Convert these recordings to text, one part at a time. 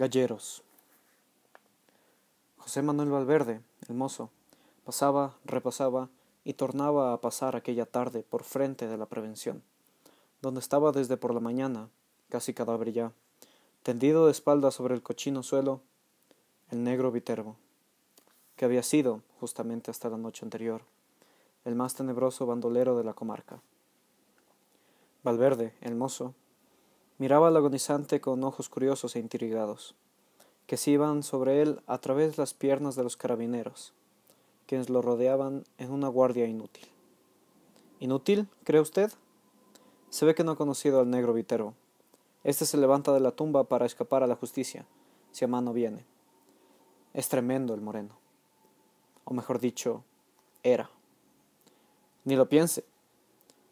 Galleros. José Manuel Valverde, el mozo, pasaba, repasaba y tornaba a pasar aquella tarde por frente de la prevención, donde estaba desde por la mañana, casi cadáver ya, tendido de espalda sobre el cochino suelo, el negro viterbo, que había sido, justamente hasta la noche anterior, el más tenebroso bandolero de la comarca. Valverde, el mozo, Miraba al agonizante con ojos curiosos e intrigados, que se iban sobre él a través de las piernas de los carabineros, quienes lo rodeaban en una guardia inútil. ¿Inútil, cree usted? Se ve que no ha conocido al negro Vitero. Este se levanta de la tumba para escapar a la justicia, si a mano viene. Es tremendo el moreno. O mejor dicho, era. Ni lo piense.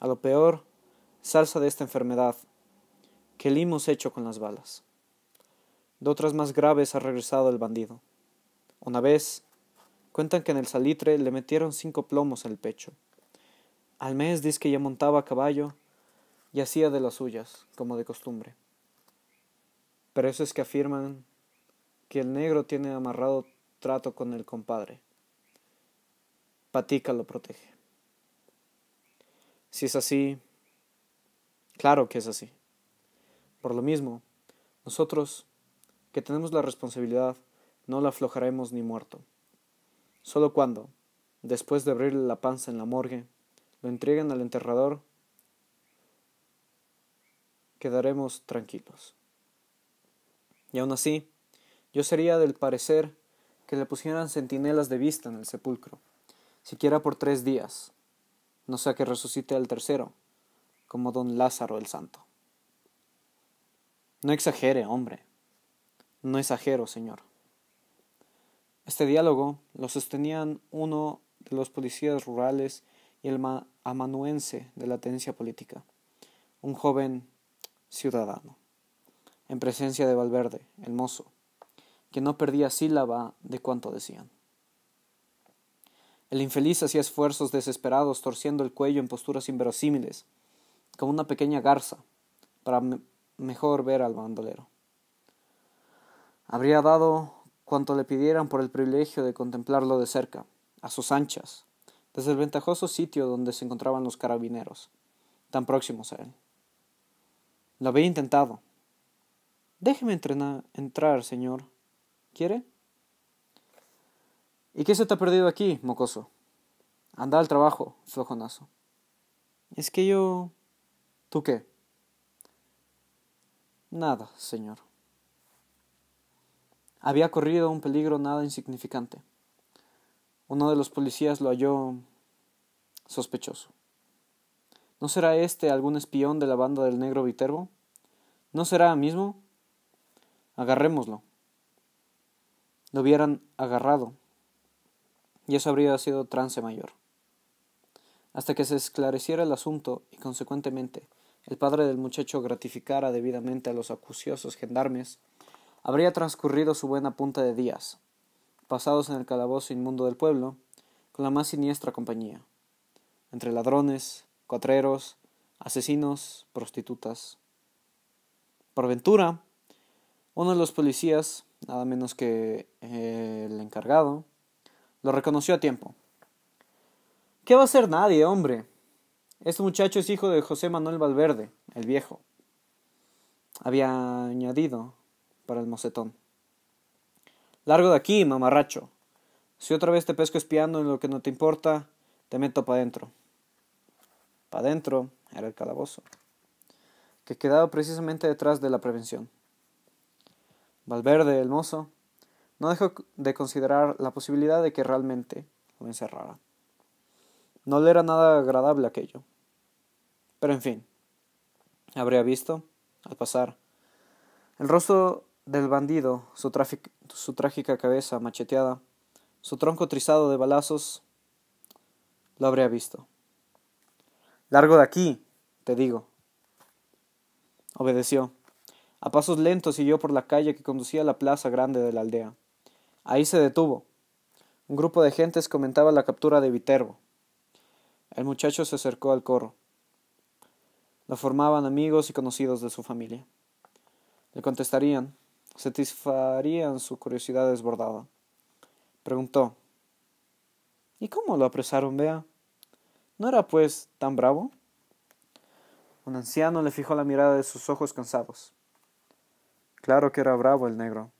A lo peor, salsa de esta enfermedad que le hemos hecho con las balas. De otras más graves ha regresado el bandido. Una vez, cuentan que en el salitre le metieron cinco plomos en el pecho. Al mes dice que ya montaba a caballo y hacía de las suyas, como de costumbre. Pero eso es que afirman que el negro tiene amarrado trato con el compadre. Patica lo protege. Si es así, claro que es así. Por lo mismo, nosotros, que tenemos la responsabilidad, no la aflojaremos ni muerto. Solo cuando, después de abrirle la panza en la morgue, lo entreguen al enterrador, quedaremos tranquilos. Y aún así, yo sería del parecer que le pusieran centinelas de vista en el sepulcro, siquiera por tres días, no sea que resucite al tercero, como don Lázaro el Santo. No exagere, hombre. No exagero, señor. Este diálogo lo sostenían uno de los policías rurales y el amanuense de la tenencia política, un joven ciudadano, en presencia de Valverde, el mozo, que no perdía sílaba de cuanto decían. El infeliz hacía esfuerzos desesperados, torciendo el cuello en posturas inverosímiles, como una pequeña garza, para mejor ver al bandolero. Habría dado cuanto le pidieran por el privilegio de contemplarlo de cerca, a sus anchas, desde el ventajoso sitio donde se encontraban los carabineros, tan próximos a él. Lo había intentado. Déjeme entrar, señor. ¿Quiere? ¿Y qué se te ha perdido aquí, mocoso? Anda al trabajo, flojonazo. Es que yo... ¿Tú qué? Nada, señor. Había corrido un peligro nada insignificante. Uno de los policías lo halló sospechoso. ¿No será este algún espión de la banda del negro Viterbo? ¿No será mismo? Agarrémoslo. Lo hubieran agarrado. Y eso habría sido trance mayor. Hasta que se esclareciera el asunto y, consecuentemente, el padre del muchacho gratificara debidamente a los acuciosos gendarmes, habría transcurrido su buena punta de días, pasados en el calabozo inmundo del pueblo, con la más siniestra compañía, entre ladrones, cuatreros, asesinos, prostitutas. Por ventura, uno de los policías, nada menos que eh, el encargado, lo reconoció a tiempo. ¿Qué va a hacer nadie, hombre? Este muchacho es hijo de José Manuel Valverde, el viejo. Había añadido para el mocetón. Largo de aquí, mamarracho. Si otra vez te pesco espiando en lo que no te importa, te meto para adentro. Para adentro era el calabozo, que quedaba precisamente detrás de la prevención. Valverde, el mozo, no dejó de considerar la posibilidad de que realmente lo encerraran. No le era nada agradable aquello. Pero en fin, habría visto, al pasar, el rostro del bandido, su, trágica cabeza macheteada, su tronco trizado de balazos, lo habría visto. Largo de aquí, te digo. Obedeció. A pasos lentos siguió por la calle que conducía a la plaza grande de la aldea. Ahí se detuvo. Un grupo de gentes comentaba la captura de Viterbo. El muchacho se acercó al coro. Lo formaban amigos y conocidos de su familia. Le contestarían, satisfarían su curiosidad desbordada. Preguntó, ¿Y cómo lo apresaron, Bea? ¿No era, pues, tan bravo? Un anciano le fijó la mirada de sus ojos cansados. Claro que era bravo el negro,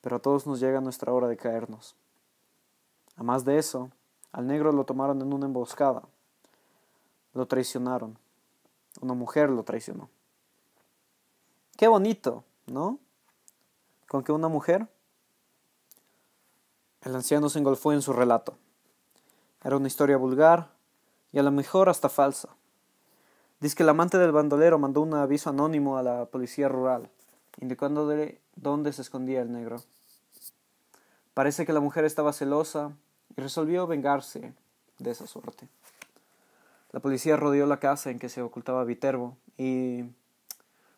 pero a todos nos llega nuestra hora de caernos. A más de eso, al negro lo tomaron en una emboscada. Lo traicionaron. Una mujer lo traicionó. Qué bonito, ¿no? ¿Con que una mujer? El anciano se engolfó en su relato. Era una historia vulgar y a lo mejor hasta falsa. Dice que el amante del bandolero mandó un aviso anónimo a la policía rural, indicándole dónde se escondía el negro. Parece que la mujer estaba celosa y resolvió vengarse de esa suerte. La policía rodeó la casa en que se ocultaba Viterbo y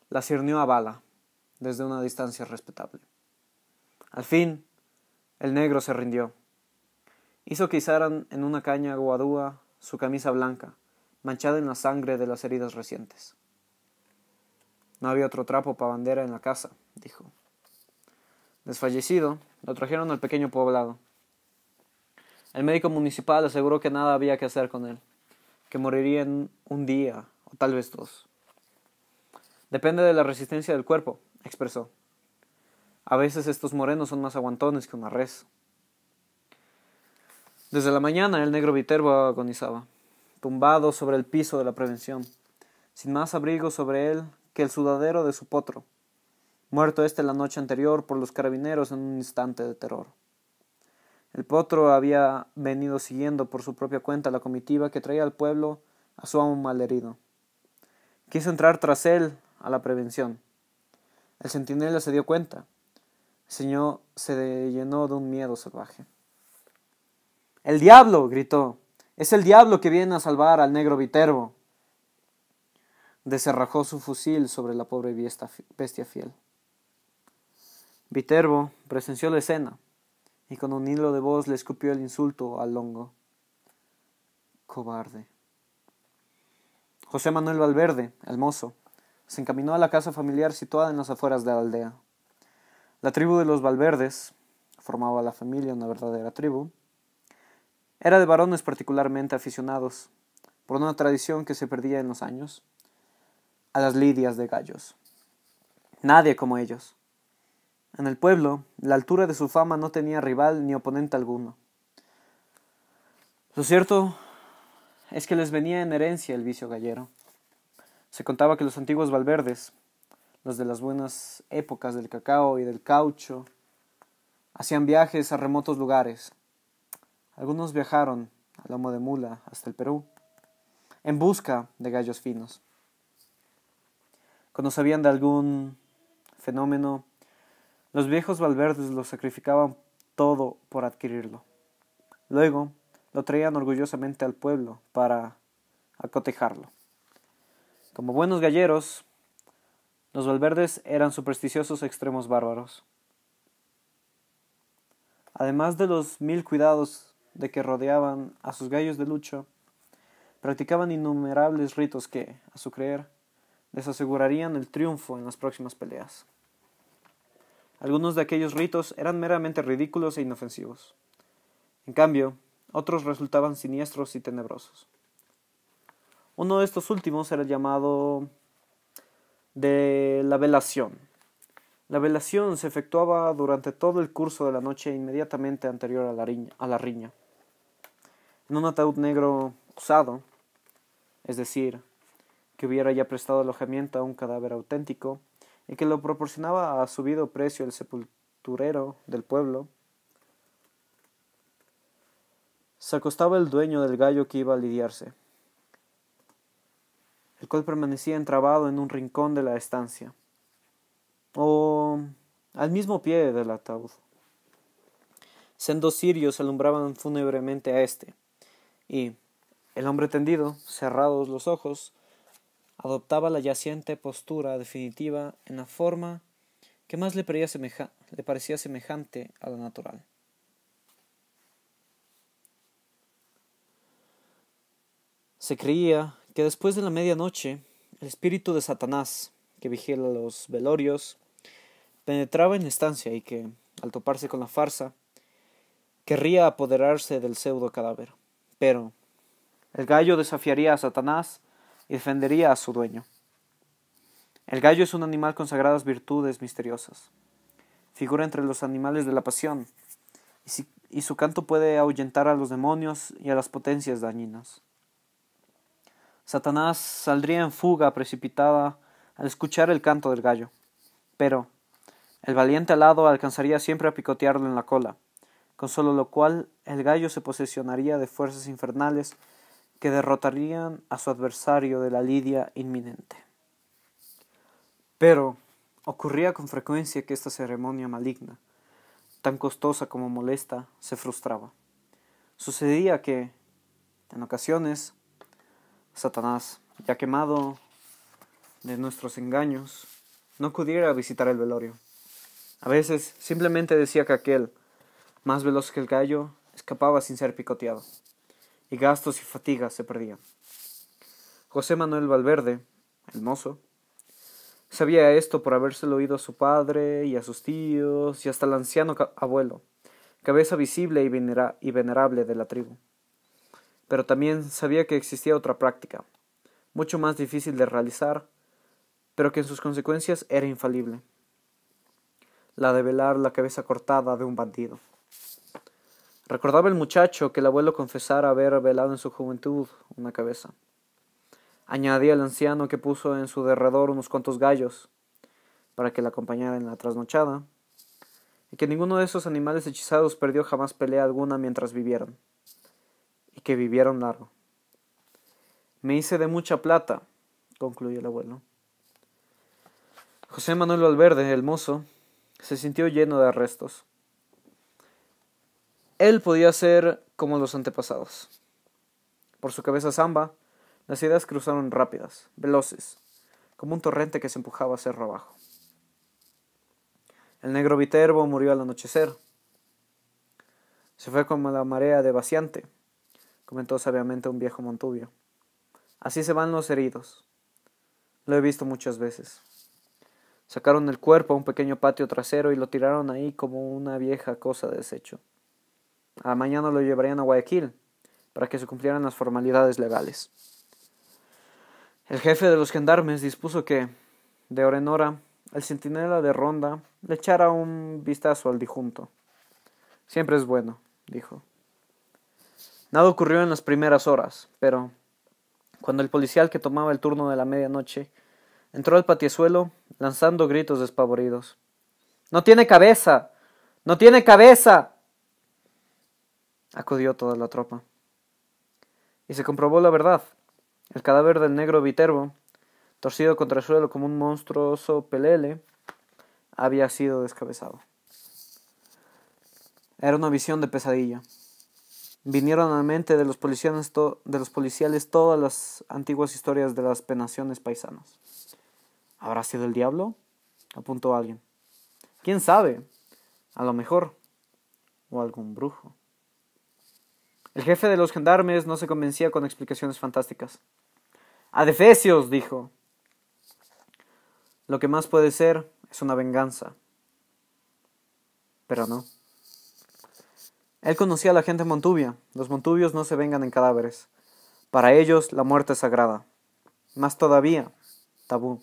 la cirnió a bala desde una distancia respetable. Al fin, el negro se rindió. Hizo que izaran en una caña guadúa su camisa blanca, manchada en la sangre de las heridas recientes. No había otro trapo para bandera en la casa, dijo. Desfallecido, lo trajeron al pequeño poblado, el médico municipal aseguró que nada había que hacer con él, que moriría en un día o tal vez dos. Depende de la resistencia del cuerpo, expresó. A veces estos morenos son más aguantones que una res. Desde la mañana el negro Viterbo agonizaba, tumbado sobre el piso de la prevención, sin más abrigo sobre él que el sudadero de su potro, muerto este la noche anterior por los carabineros en un instante de terror. El potro había venido siguiendo por su propia cuenta la comitiva que traía al pueblo a su amo malherido. Quiso entrar tras él a la prevención. El centinela se dio cuenta. El señor se llenó de un miedo salvaje. ¡El diablo! gritó. ¡Es el diablo que viene a salvar al negro Viterbo! Deserrajó su fusil sobre la pobre bestia fiel. Viterbo presenció la escena y con un hilo de voz le escupió el insulto al longo. Cobarde. José Manuel Valverde, el mozo, se encaminó a la casa familiar situada en las afueras de la aldea. La tribu de los Valverdes, formaba la familia una verdadera tribu, era de varones particularmente aficionados, por una tradición que se perdía en los años, a las lidias de gallos. Nadie como ellos. En el pueblo, la altura de su fama no tenía rival ni oponente alguno. Lo cierto es que les venía en herencia el vicio gallero. Se contaba que los antiguos Valverdes, los de las buenas épocas del cacao y del caucho, hacían viajes a remotos lugares. Algunos viajaron a lomo de mula hasta el Perú, en busca de gallos finos. Cuando sabían de algún fenómeno los viejos Valverdes lo sacrificaban todo por adquirirlo. Luego lo traían orgullosamente al pueblo para acotejarlo. Como buenos galleros, los Valverdes eran supersticiosos extremos bárbaros. Además de los mil cuidados de que rodeaban a sus gallos de lucha, practicaban innumerables ritos que, a su creer, les asegurarían el triunfo en las próximas peleas. Algunos de aquellos ritos eran meramente ridículos e inofensivos. En cambio, otros resultaban siniestros y tenebrosos. Uno de estos últimos era llamado de la velación. La velación se efectuaba durante todo el curso de la noche e inmediatamente anterior a la, riña, a la riña. En un ataúd negro usado, es decir, que hubiera ya prestado alojamiento a un cadáver auténtico, y que lo proporcionaba a subido precio el sepulturero del pueblo, se acostaba el dueño del gallo que iba a lidiarse, el cual permanecía entrabado en un rincón de la estancia, o al mismo pie del ataúd. Sendos cirios alumbraban fúnebremente a éste, y el hombre tendido, cerrados los ojos, adoptaba la yaciente postura definitiva en la forma que más le, parecía semejante a la natural. Se creía que después de la medianoche, el espíritu de Satanás, que vigila los velorios, penetraba en la estancia y que, al toparse con la farsa, querría apoderarse del pseudo cadáver. Pero el gallo desafiaría a Satanás defendería a su dueño. El gallo es un animal con sagradas virtudes misteriosas. Figura entre los animales de la pasión, y, su canto puede ahuyentar a los demonios y a las potencias dañinas. Satanás saldría en fuga precipitada al escuchar el canto del gallo, pero el valiente alado alcanzaría siempre a picotearlo en la cola, con solo lo cual el gallo se posesionaría de fuerzas infernales que derrotarían a su adversario de la lidia inminente. Pero ocurría con frecuencia que esta ceremonia maligna, tan costosa como molesta, se frustraba. Sucedía que, en ocasiones, Satanás, ya quemado de nuestros engaños, no acudiera a visitar el velorio. A veces simplemente decía que aquel, más veloz que el gallo, escapaba sin ser picoteado y gastos y fatigas se perdían. José Manuel Valverde, el mozo, sabía esto por habérselo oído a su padre y a sus tíos y hasta al anciano abuelo, cabeza visible y, y venerable de la tribu. Pero también sabía que existía otra práctica, mucho más difícil de realizar, pero que en sus consecuencias era infalible, la de velar la cabeza cortada de un bandido. Recordaba el muchacho que el abuelo confesara haber velado en su juventud una cabeza. Añadía el anciano que puso en su derredor unos cuantos gallos para que la acompañara en la trasnochada, y que ninguno de esos animales hechizados perdió jamás pelea alguna mientras vivieron, y que vivieron largo. Me hice de mucha plata, concluyó el abuelo. José Manuel Valverde, el mozo, se sintió lleno de arrestos. Él podía ser como los antepasados. Por su cabeza zamba, las ideas cruzaron rápidas, veloces, como un torrente que se empujaba cerro abajo. El negro Viterbo murió al anochecer. Se fue como la marea de vaciante, comentó sabiamente un viejo Montubio. Así se van los heridos. Lo he visto muchas veces. Sacaron el cuerpo a un pequeño patio trasero y lo tiraron ahí como una vieja cosa de desecho. A mañana lo llevarían a Guayaquil para que se cumplieran las formalidades legales. El jefe de los gendarmes dispuso que, de hora en hora, el centinela de ronda le echara un vistazo al dijunto. Siempre es bueno, dijo. Nada ocurrió en las primeras horas, pero cuando el policial que tomaba el turno de la medianoche entró al patiezuelo lanzando gritos despavoridos. ¡No tiene cabeza! ¡No tiene cabeza! Acudió toda la tropa. Y se comprobó la verdad. El cadáver del negro Viterbo, torcido contra el suelo como un monstruoso pelele, había sido descabezado. Era una visión de pesadilla. Vinieron a la mente de los, policiales de los policiales todas las antiguas historias de las penaciones paisanas. ¿Habrá sido el diablo? apuntó alguien. ¿Quién sabe? A lo mejor. O algún brujo. El jefe de los gendarmes no se convencía con explicaciones fantásticas. Adefesios, dijo. Lo que más puede ser es una venganza. Pero no. Él conocía a la gente montuvia. Los montubios no se vengan en cadáveres. Para ellos la muerte es sagrada. Más todavía, tabú.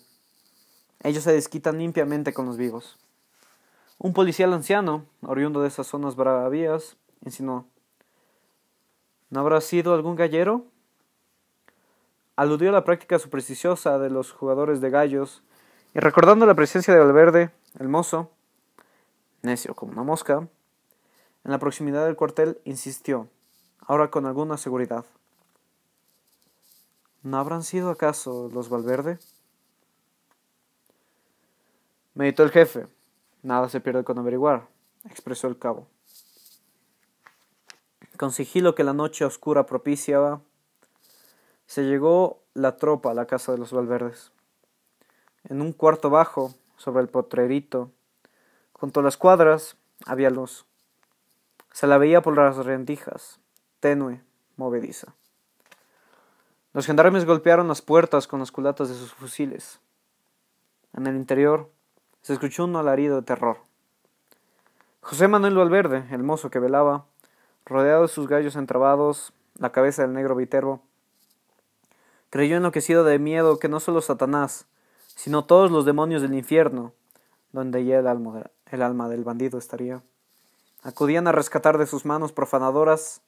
Ellos se desquitan limpiamente con los vivos. Un policial anciano, oriundo de esas zonas bravías, insinuó. ¿No habrá sido algún gallero? Aludió a la práctica supersticiosa de los jugadores de gallos, y recordando la presencia de Valverde, el mozo, necio como una mosca, en la proximidad del cuartel insistió, ahora con alguna seguridad. ¿No habrán sido acaso los Valverde? Meditó el jefe. Nada se pierde con averiguar, expresó el cabo con sigilo que la noche oscura propiciaba, se llegó la tropa a la casa de los Valverdes. En un cuarto bajo, sobre el potrerito, junto a las cuadras, había luz. Se la veía por las rendijas, tenue, movediza. Los gendarmes golpearon las puertas con las culatas de sus fusiles. En el interior se escuchó un alarido de terror. José Manuel Valverde, el mozo que velaba, rodeado de sus gallos entrabados, la cabeza del negro Viterbo. Creyó enloquecido de miedo que no solo Satanás, sino todos los demonios del infierno, donde ya el el alma del bandido estaría, acudían a rescatar de sus manos profanadoras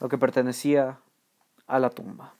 lo que pertenecía a la tumba.